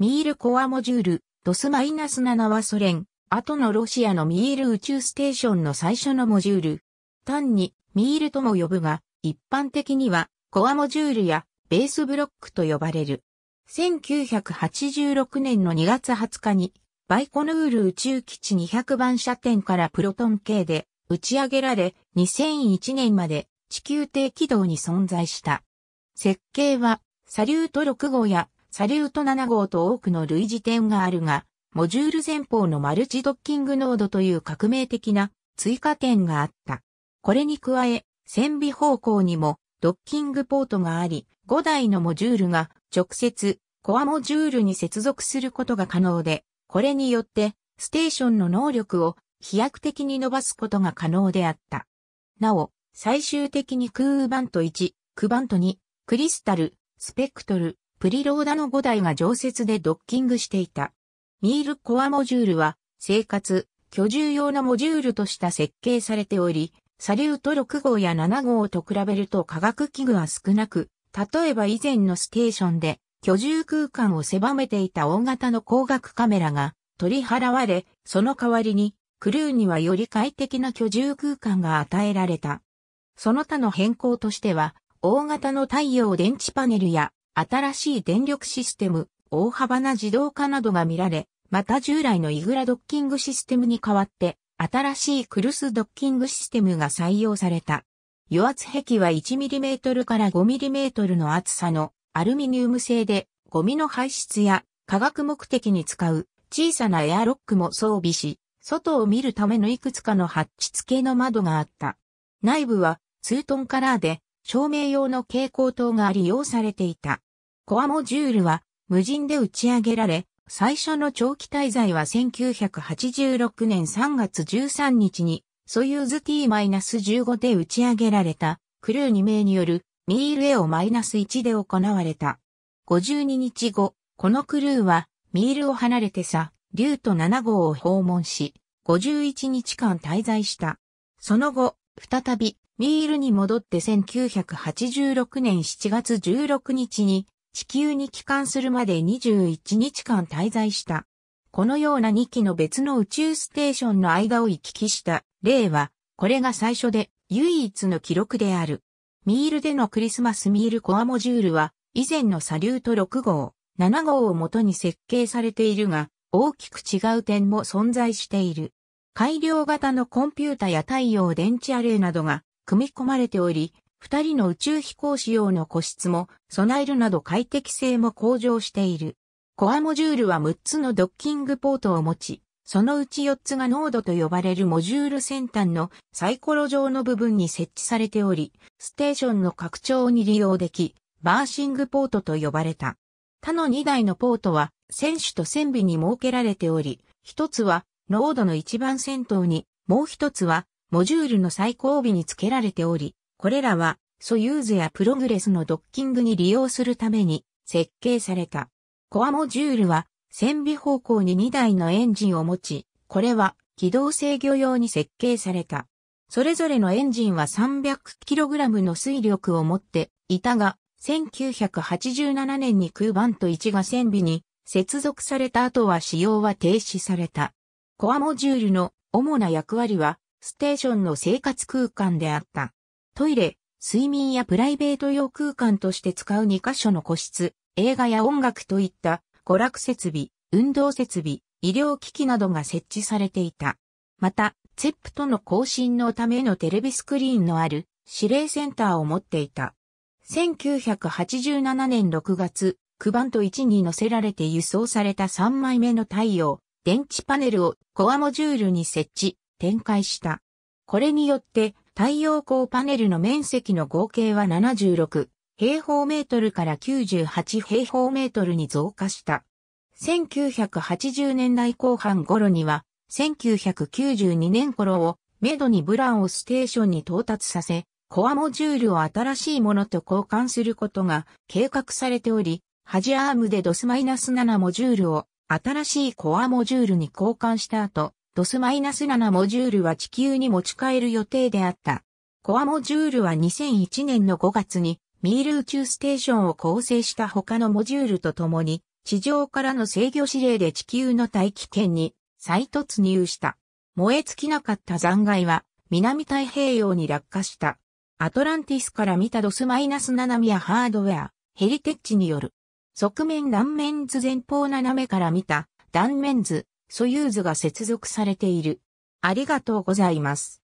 ミールコアモジュール、ドスマイナス -7 はソ連、後のロシアのミール宇宙ステーションの最初のモジュール。単にミールとも呼ぶが、一般的にはコアモジュールやベースブロックと呼ばれる。1986年の2月20日に、バイコヌール宇宙基地200番射点からプロトン系で打ち上げられ、2001年まで地球低軌道に存在した。設計は、サリュート6号やサリュート7号と多くの類似点があるが、モジュール前方のマルチドッキングノードという革命的な追加点があった。これに加え、線尾方向にもドッキングポートがあり、5台のモジュールが直接コアモジュールに接続することが可能で、これによってステーションの能力を飛躍的に伸ばすことが可能であった。なお、最終的に空バント1、クバント2、クリスタル、スペクトル、プリローダの5台が常設でドッキングしていた。ミールコアモジュールは、生活、居住用のモジュールとした設計されており、サリュート6号や7号と比べると化学器具は少なく、例えば以前のステーションで居住空間を狭めていた大型の光学カメラが取り払われ、その代わりにクルーにはより快適な居住空間が与えられた。その他の変更としては、大型の太陽電池パネルや新しい電力システム、大幅な自動化などが見られ、また従来のイグラドッキングシステムに代わって、新しいクルスドッキングシステムが採用された。油圧壁は 1mm から 5mm の厚さのアルミニウム製で、ゴミの排出や化学目的に使う小さなエアロックも装備し、外を見るためのいくつかの発チ付けの窓があった。内部はツートンカラーで照明用の蛍光灯が利用されていた。コアモジュールは無人で打ち上げられ、最初の長期滞在は1986年3月13日に、ソユーズ T-15 で打ち上げられた、クルー2名によるミールナス1で行われた。52日後、このクルーはミールを離れてさ、リュート7号を訪問し、51日間滞在した。その後、再び、ミールに戻って1986年7月16日に、地球に帰還するまで21日間滞在した。このような2機の別の宇宙ステーションの間を行き来した例は、これが最初で唯一の記録である。ミールでのクリスマスミールコアモジュールは、以前のサリュート6号、7号をもとに設計されているが、大きく違う点も存在している。改良型のコンピュータや太陽電池アレイなどが組み込まれており、二人の宇宙飛行士用の個室も備えるなど快適性も向上している。コアモジュールは6つのドッキングポートを持ち、そのうち4つがノードと呼ばれるモジュール先端のサイコロ状の部分に設置されており、ステーションの拡張に利用でき、バーシングポートと呼ばれた。他の2台のポートは、選手と船尾に設けられており、1つはノードの一番先頭に、もう一つは、モジュールの最後尾に付けられており、これらは、ソユーズやプログレスのドッキングに利用するために設計された。コアモジュールは、線尾方向に2台のエンジンを持ち、これは機動制御用に設計された。それぞれのエンジンは 300kg の水力を持っていたが、1987年に空バント1が線尾に接続された後は使用は停止された。コアモジュールの主な役割は、ステーションの生活空間であった。トイレ、睡眠やプライベート用空間として使う2カ所の個室、映画や音楽といった娯楽設備、運動設備、医療機器などが設置されていた。また、ツェップとの更新のためのテレビスクリーンのある指令センターを持っていた。1987年6月、9番と1に乗せられて輸送された3枚目の太陽、電池パネルをコアモジュールに設置、展開した。これによって太陽光パネルの面積の合計は76平方メートルから98平方メートルに増加した。1980年代後半頃には1992年頃をメドにブランをステーションに到達させ、コアモジュールを新しいものと交換することが計画されており、ハジアームでドスマイナス7モジュールを新しいコアモジュールに交換した後、DOS-7 モジュールは地球に持ち帰る予定であった。コアモジュールは2001年の5月にミール宇宙ステーションを構成した他のモジュールと共に地上からの制御指令で地球の大気圏に再突入した。燃え尽きなかった残骸は南太平洋に落下した。アトランティスから見たドスマイナス7ミアハードウェア、ヘリテッチによる側面断面図前方斜めから見た断面図、ソユーズが接続されている。ありがとうございます。